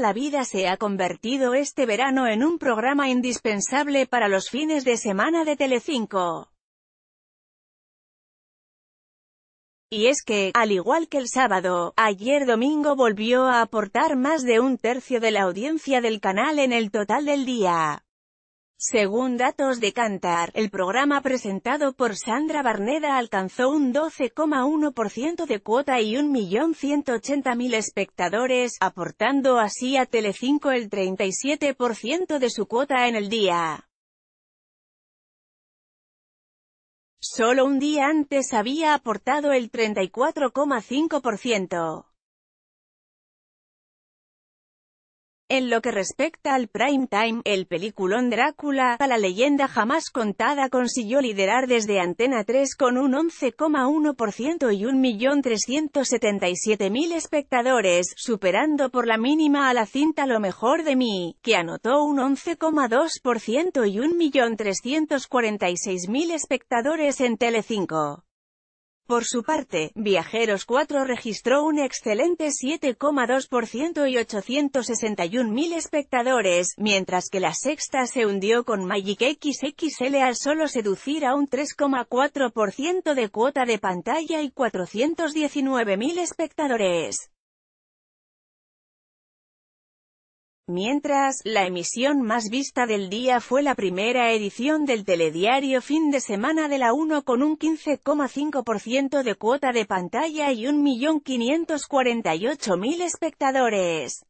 la Vida se ha convertido este verano en un programa indispensable para los fines de semana de Telecinco. Y es que, al igual que el sábado, ayer domingo volvió a aportar más de un tercio de la audiencia del canal en el total del día. Según datos de Cantar, el programa presentado por Sandra Barneda alcanzó un 12,1% de cuota y 1.180.000 espectadores, aportando así a Telecinco el 37% de su cuota en el día. Solo un día antes había aportado el 34,5%. En lo que respecta al prime time, el peliculón Drácula, a la leyenda jamás contada consiguió liderar desde Antena 3 con un 11,1% y 1.377.000 espectadores, superando por la mínima a la cinta Lo mejor de mí, que anotó un 11,2% y 1.346.000 espectadores en Telecinco. Por su parte, Viajeros 4 registró un excelente 7,2% y 861.000 espectadores, mientras que la sexta se hundió con Magic XXL al solo seducir a un 3,4% de cuota de pantalla y 419.000 espectadores. Mientras, la emisión más vista del día fue la primera edición del telediario fin de semana de la 1 con un 15,5% de cuota de pantalla y 1.548.000 espectadores.